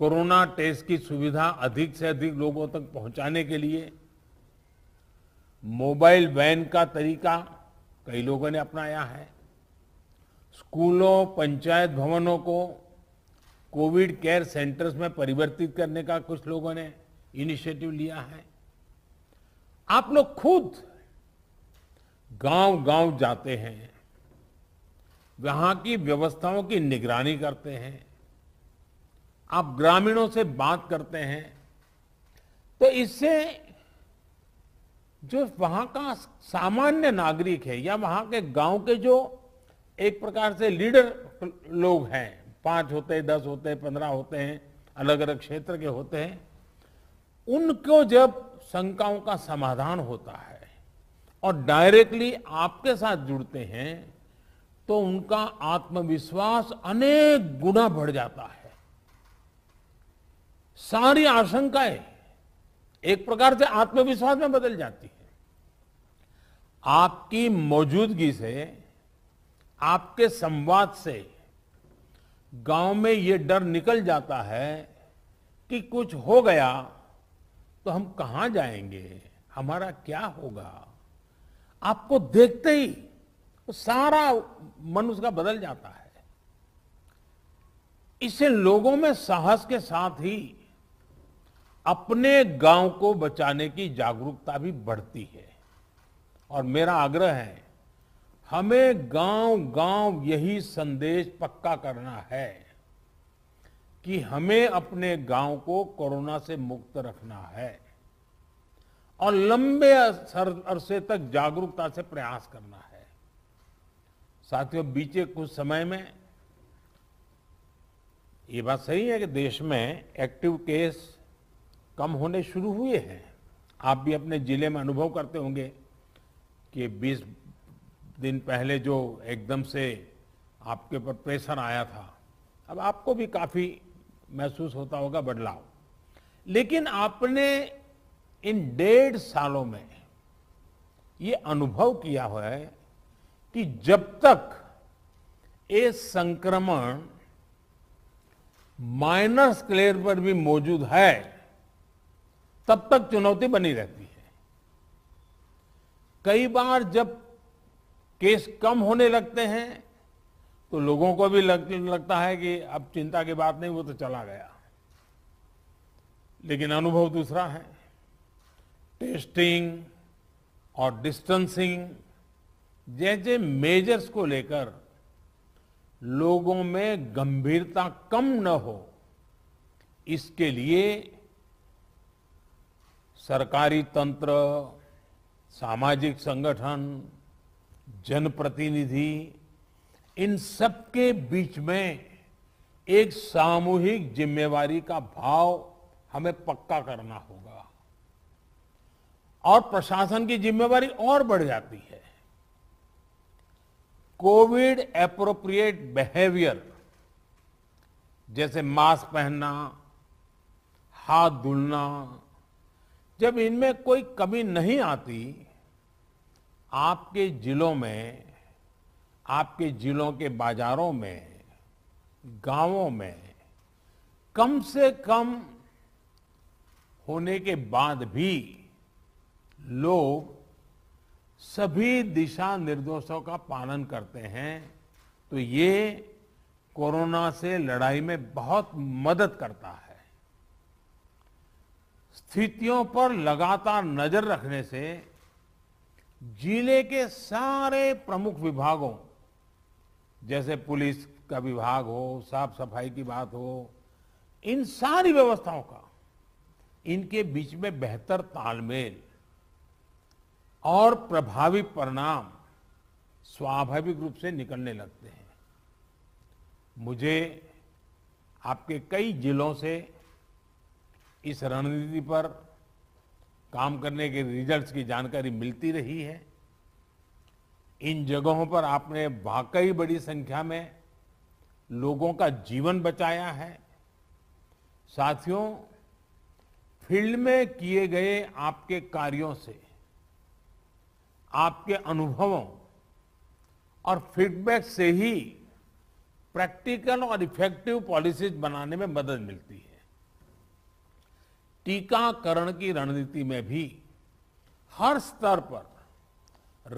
corona test की सुविधा अधिक से अधिक लोगों तक पहुंचाने के लिए मोबाइल वैन का तरीका कई लोगों ने अपनाया है स्कूलों पंचायत भवनों को कोविड केयर सेंटर्स में परिवर्तित करने का कुछ लोगों ने इनिशिएटिव लिया है आप लोग खुद गांव गांव जाते हैं वहां की व्यवस्थाओं की निगरानी करते हैं आप ग्रामीणों से बात करते हैं तो इससे जो वहां का सामान्य नागरिक है या वहां के गांव के जो एक प्रकार से लीडर लोग हैं पांच होते दस होते पंद्रह होते हैं अलग अलग क्षेत्र के होते हैं उनको जब शंकाओं का समाधान होता है और डायरेक्टली आपके साथ जुड़ते हैं तो उनका आत्मविश्वास अनेक गुना बढ़ जाता है सारी आशंकाएं एक प्रकार से आत्मविश्वास में बदल जाती है आपकी मौजूदगी से आपके संवाद से गांव में ये डर निकल जाता है कि कुछ हो गया तो हम कहां जाएंगे हमारा क्या होगा आपको देखते ही सारा मन उसका बदल जाता है इसे लोगों में साहस के साथ ही अपने गांव को बचाने की जागरूकता भी बढ़ती है और मेरा आग्रह है हमें गांव गांव यही संदेश पक्का करना है कि हमें अपने गांव को कोरोना से मुक्त रखना है और लंबे अरसे तक जागरूकता से प्रयास करना है साथियों बीते कुछ समय में ये बात सही है कि देश में एक्टिव केस कम होने शुरू हुए हैं आप भी अपने ज़िले में अनुभव करते होंगे कि 20 दिन पहले जो एकदम से आपके ऊपर प्रेशर आया था अब आपको भी काफ़ी महसूस होता होगा बदलाव लेकिन आपने इन डेढ़ सालों में ये अनुभव किया है कि जब तक ये संक्रमण माइनस क्लेयर पर भी मौजूद है तब तक चुनौती बनी रहती है कई बार जब केस कम होने लगते हैं तो लोगों को भी लग, लगता है कि अब चिंता की बात नहीं वो तो चला गया लेकिन अनुभव दूसरा है टेस्टिंग और डिस्टेंसिंग जैसे मेजर्स को लेकर लोगों में गंभीरता कम न हो इसके लिए सरकारी तंत्र सामाजिक संगठन जनप्रतिनिधि इन सब के बीच में एक सामूहिक जिम्मेवारी का भाव हमें पक्का करना होगा और प्रशासन की जिम्मेवारी और बढ़ जाती है कोविड एप्रोप्रिएट बिहेवियर जैसे मास्क पहनना हाथ धुलना जब इनमें कोई कमी नहीं आती आपके जिलों में आपके जिलों के बाजारों में गांवों में कम से कम होने के बाद भी लोग सभी दिशा निर्देशों का पालन करते हैं तो ये कोरोना से लड़ाई में बहुत मदद करता है स्थितियों पर लगातार नजर रखने से जिले के सारे प्रमुख विभागों जैसे पुलिस का विभाग हो साफ सफाई की बात हो इन सारी व्यवस्थाओं का इनके बीच में बेहतर तालमेल और प्रभावी परिणाम स्वाभाविक रूप से निकलने लगते हैं मुझे आपके कई जिलों से इस रणनीति पर काम करने के रिजल्ट्स की जानकारी मिलती रही है इन जगहों पर आपने वाकई बड़ी संख्या में लोगों का जीवन बचाया है साथियों फील्ड में किए गए आपके कार्यों से आपके अनुभवों और फीडबैक से ही प्रैक्टिकल और इफेक्टिव पॉलिसीज बनाने में मदद मिलती है टीकाकरण की रणनीति में भी हर स्तर पर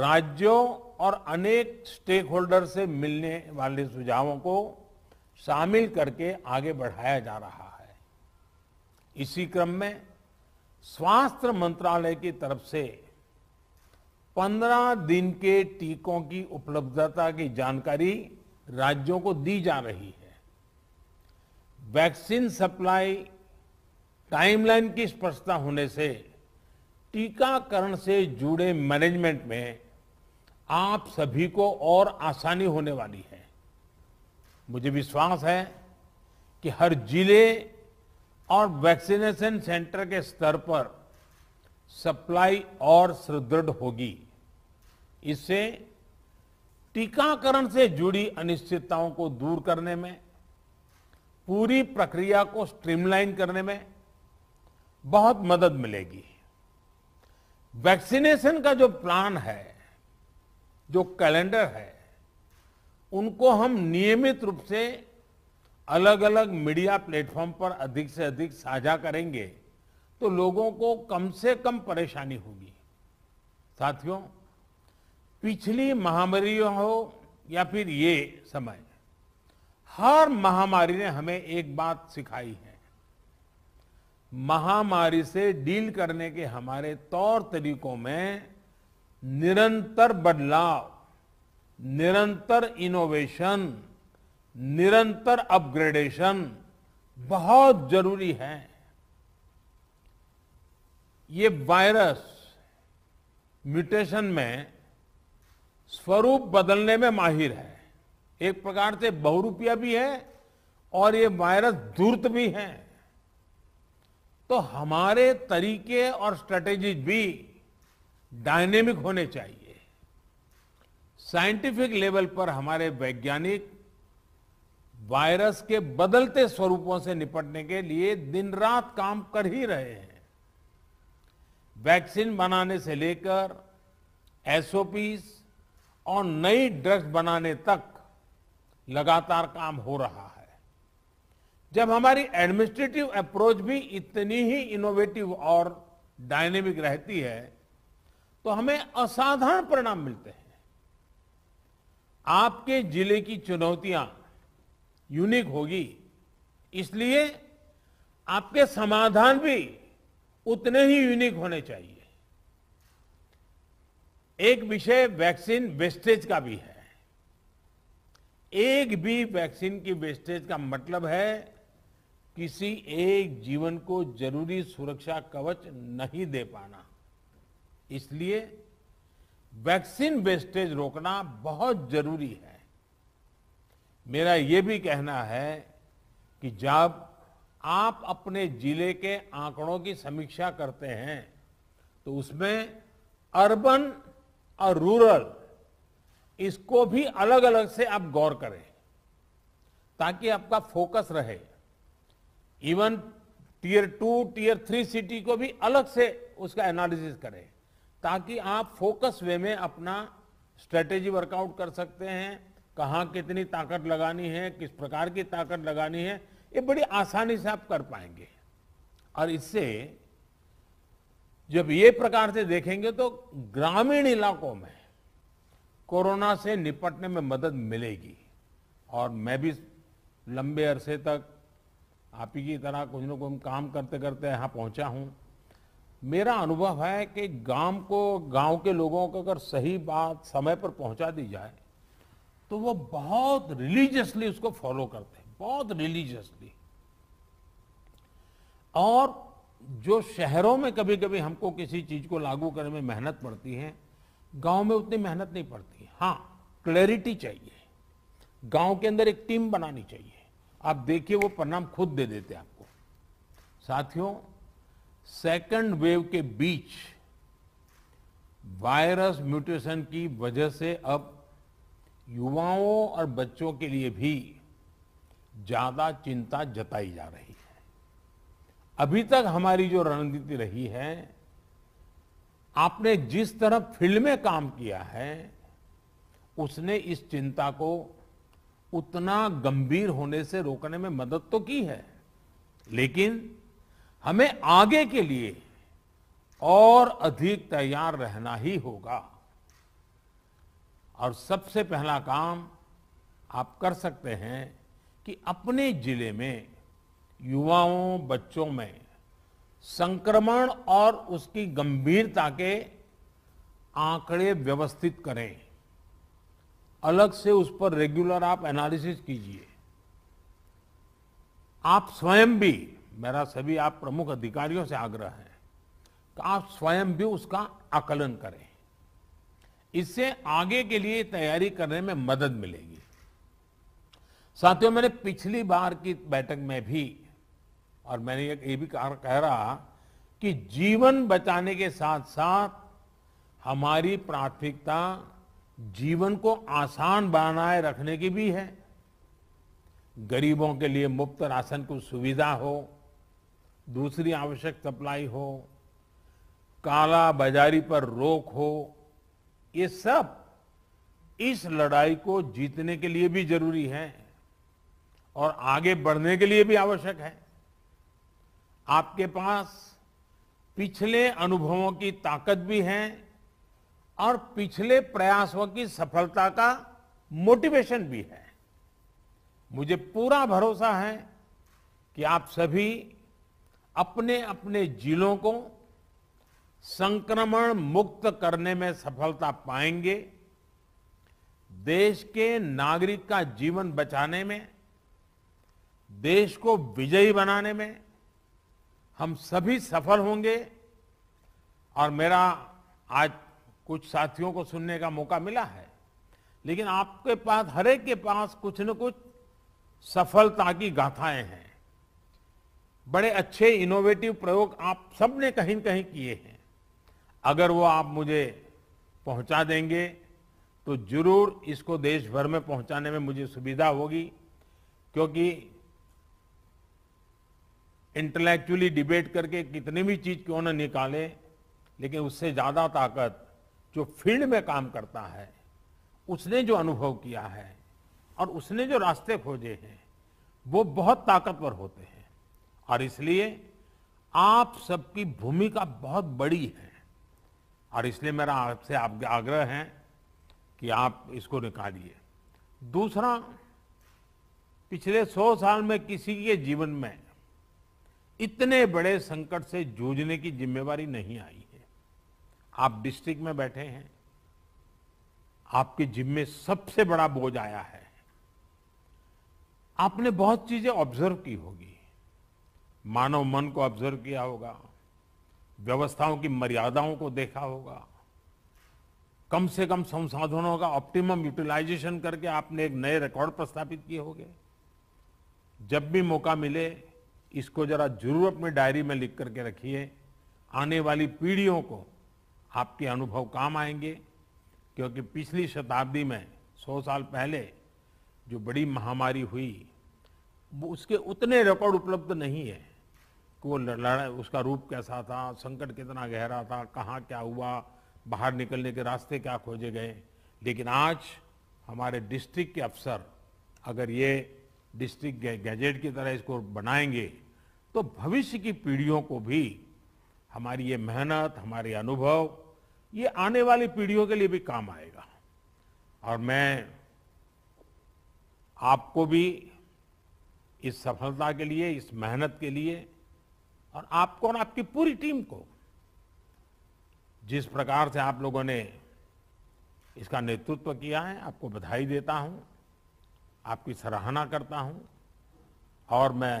राज्यों और अनेक स्टेक होल्डर से मिलने वाले सुझावों को शामिल करके आगे बढ़ाया जा रहा है इसी क्रम में स्वास्थ्य मंत्रालय की तरफ से 15 दिन के टीकों की उपलब्धता की जानकारी राज्यों को दी जा रही है वैक्सीन सप्लाई टाइमलाइन की स्पष्टता होने से टीकाकरण से जुड़े मैनेजमेंट में आप सभी को और आसानी होने वाली है मुझे विश्वास है कि हर जिले और वैक्सीनेशन सेंटर के स्तर पर सप्लाई और सुदृढ़ होगी इससे टीकाकरण से जुड़ी अनिश्चितताओं को दूर करने में पूरी प्रक्रिया को स्ट्रीमलाइन करने में बहुत मदद मिलेगी वैक्सीनेशन का जो प्लान है जो कैलेंडर है उनको हम नियमित रूप से अलग अलग मीडिया प्लेटफॉर्म पर अधिक से अधिक साझा करेंगे तो लोगों को कम से कम परेशानी होगी साथियों पिछली महामारी हो या फिर ये समय हर महामारी ने हमें एक बात सिखाई है महामारी से डील करने के हमारे तौर तरीकों में निरंतर बदलाव निरंतर इनोवेशन निरंतर अपग्रेडेशन बहुत जरूरी है ये वायरस म्यूटेशन में स्वरूप बदलने में माहिर है एक प्रकार से बहुरूपिया भी है और ये वायरस धूर्त भी है तो हमारे तरीके और स्ट्रेटेजी भी डायनेमिक होने चाहिए साइंटिफिक लेवल पर हमारे वैज्ञानिक वायरस के बदलते स्वरूपों से निपटने के लिए दिन रात काम कर ही रहे हैं वैक्सीन बनाने से लेकर एसओपीस और नई ड्रग्स बनाने तक लगातार काम हो रहा है जब हमारी एडमिनिस्ट्रेटिव अप्रोच भी इतनी ही इनोवेटिव और डायनेमिक रहती है तो हमें असाधारण परिणाम मिलते हैं आपके जिले की चुनौतियां यूनिक होगी इसलिए आपके समाधान भी उतने ही यूनिक होने चाहिए एक विषय वैक्सीन वेस्टेज का भी है एक भी वैक्सीन की वेस्टेज का मतलब है किसी एक जीवन को जरूरी सुरक्षा कवच नहीं दे पाना इसलिए वैक्सीन वेस्टेज रोकना बहुत जरूरी है मेरा ये भी कहना है कि जब आप अपने जिले के आंकड़ों की समीक्षा करते हैं तो उसमें अर्बन और रूरल इसको भी अलग अलग से आप गौर करें ताकि आपका फोकस रहे even tier two tier three city को भी अलग से उसका एनालिसिस करें ताकि आप फोकस वे में अपना स्ट्रेटेजी वर्कआउट कर सकते हैं कहाँ कितनी ताकत लगानी है किस प्रकार की ताकत लगानी है ये बड़ी आसानी से आप कर पाएंगे और इससे जब ये प्रकार से देखेंगे तो ग्रामीण इलाकों में कोरोना से निपटने में मदद मिलेगी और मैं भी लंबे अरसे तक आप ही की तरह कुछ न कुछ काम करते करते यहाँ पहुँचा हूँ मेरा अनुभव है कि गांव को गांव के लोगों को अगर सही बात समय पर पहुंचा दी जाए तो वो बहुत रिलीजियसली उसको फॉलो करते हैं बहुत रिलीजियसली और जो शहरों में कभी कभी हमको किसी चीज को लागू करने में मेहनत पड़ती है गांव में उतनी मेहनत नहीं पड़ती हाँ क्लैरिटी चाहिए गांव के अंदर एक टीम बनानी चाहिए आप देखिए वो परिणाम खुद दे देते हैं आपको साथियों सेकंड वेव के बीच वायरस म्यूटेशन की वजह से अब युवाओं और बच्चों के लिए भी ज्यादा चिंता जताई जा रही है अभी तक हमारी जो रणनीति रही है आपने जिस तरह फील्ड में काम किया है उसने इस चिंता को उतना गंभीर होने से रोकने में मदद तो की है लेकिन हमें आगे के लिए और अधिक तैयार रहना ही होगा और सबसे पहला काम आप कर सकते हैं कि अपने जिले में युवाओं बच्चों में संक्रमण और उसकी गंभीरता के आंकड़े व्यवस्थित करें अलग से उस पर रेगुलर आप एनालिसिस कीजिए आप स्वयं भी मेरा सभी आप प्रमुख अधिकारियों से आग्रह है कि आप स्वयं भी उसका आकलन करें इससे आगे के लिए तैयारी करने में मदद मिलेगी साथियों मैंने पिछली बार की बैठक में भी और मैंने ये भी कह रहा कि जीवन बचाने के साथ साथ हमारी प्राथमिकता जीवन को आसान बनाए रखने की भी है गरीबों के लिए मुफ्त राशन को सुविधा हो दूसरी आवश्यक सप्लाई हो काला बाजारी पर रोक हो ये सब इस लड़ाई को जीतने के लिए भी जरूरी है और आगे बढ़ने के लिए भी आवश्यक है आपके पास पिछले अनुभवों की ताकत भी है और पिछले प्रयासों की सफलता का मोटिवेशन भी है मुझे पूरा भरोसा है कि आप सभी अपने अपने जिलों को संक्रमण मुक्त करने में सफलता पाएंगे देश के नागरिक का जीवन बचाने में देश को विजयी बनाने में हम सभी सफल होंगे और मेरा आज कुछ साथियों को सुनने का मौका मिला है लेकिन आपके पास हर एक के पास कुछ न कुछ सफलता की गाथाएं हैं बड़े अच्छे इनोवेटिव प्रयोग आप सबने कहीं कहीं किए हैं अगर वो आप मुझे पहुंचा देंगे तो जरूर इसको देश भर में पहुंचाने में मुझे सुविधा होगी क्योंकि इंटेलेक्चुअली डिबेट करके कितनी भी चीज क्यों ना निकाले लेकिन उससे ज्यादा ताकत जो फील्ड में काम करता है उसने जो अनुभव किया है और उसने जो रास्ते खोजे हैं वो बहुत ताकतवर होते हैं और इसलिए आप सबकी भूमिका बहुत बड़ी है और इसलिए मेरा आपसे आपके आग्रह है कि आप इसको निकालिए दूसरा पिछले सौ साल में किसी के जीवन में इतने बड़े संकट से जूझने की जिम्मेवारी नहीं आई आप डिस्ट्रिक्ट में बैठे हैं आपके जिम्मे सबसे बड़ा बोझ आया है आपने बहुत चीजें ऑब्जर्व की होगी मानव मन को ऑब्जर्व किया होगा व्यवस्थाओं की मर्यादाओं को देखा होगा कम से कम संसाधनों का ऑप्टिमम यूटिलाइजेशन करके आपने एक नए रिकॉर्ड प्रस्थापित किए होंगे जब भी मौका मिले इसको जरा जरूर अपनी डायरी में लिख करके रखिए आने वाली पीढ़ियों को आपके अनुभव काम आएंगे क्योंकि पिछली शताब्दी में सौ साल पहले जो बड़ी महामारी हुई वो उसके उतने रिकॉर्ड उपलब्ध नहीं है कि वो लड़ाई उसका रूप कैसा था संकट कितना गहरा था कहाँ क्या हुआ बाहर निकलने के रास्ते क्या खोजे गए लेकिन आज हमारे डिस्ट्रिक्ट के अफसर अगर ये डिस्ट्रिक्ट गैजेट की तरह इसको बनाएंगे तो भविष्य की पीढ़ियों को भी हमारी ये मेहनत हमारे अनुभव ये आने वाली पीढ़ियों के लिए भी काम आएगा और मैं आपको भी इस सफलता के लिए इस मेहनत के लिए और आपको और आपकी पूरी टीम को जिस प्रकार से आप लोगों ने इसका नेतृत्व किया है आपको बधाई देता हूं आपकी सराहना करता हूं और मैं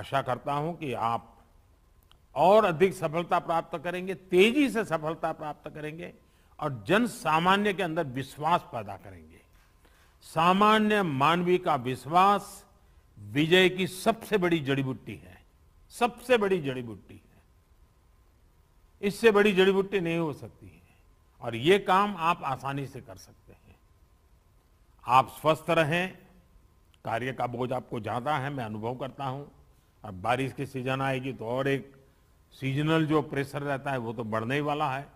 आशा करता हूं कि आप और अधिक सफलता प्राप्त करेंगे तेजी से सफलता प्राप्त करेंगे और जन सामान्य के अंदर विश्वास पैदा करेंगे सामान्य मानवीय का विश्वास विजय की सबसे बड़ी जड़ी बूटी है सबसे बड़ी जड़ी बूटी है इससे बड़ी जड़ी बूटी नहीं हो सकती है और ये काम आप आसानी से कर सकते हैं आप स्वस्थ रहें कार्य का बोझ आपको ज्यादा है मैं अनुभव करता हूं अब बारिश की सीजन आएगी तो और एक सीजनल जो प्रेशर रहता है वो तो बढ़ने ही वाला है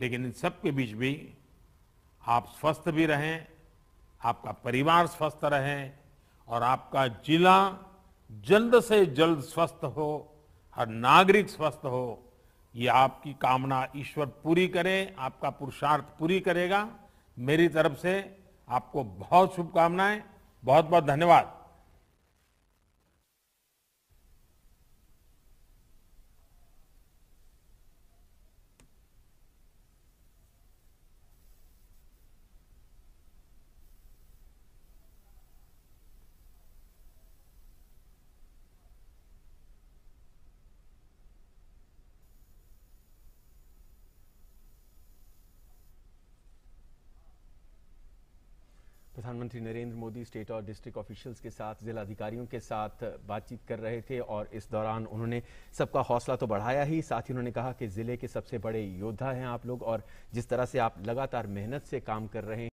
लेकिन इन सब के बीच भी आप स्वस्थ भी रहें आपका परिवार स्वस्थ रहें और आपका जिला जल्द से जल्द स्वस्थ हो हर नागरिक स्वस्थ हो ये आपकी कामना ईश्वर पूरी करे आपका पुरुषार्थ पूरी करेगा मेरी तरफ से आपको बहुत शुभकामनाएं बहुत बहुत धन्यवाद प्रधानमंत्री नरेंद्र मोदी स्टेट और डिस्ट्रिक्ट ऑफिशियल्स के साथ जिला अधिकारियों के साथ बातचीत कर रहे थे और इस दौरान उन्होंने सबका हौसला तो बढ़ाया ही साथ ही उन्होंने कहा कि जिले के सबसे बड़े योद्धा हैं आप लोग और जिस तरह से आप लगातार मेहनत से काम कर रहे हैं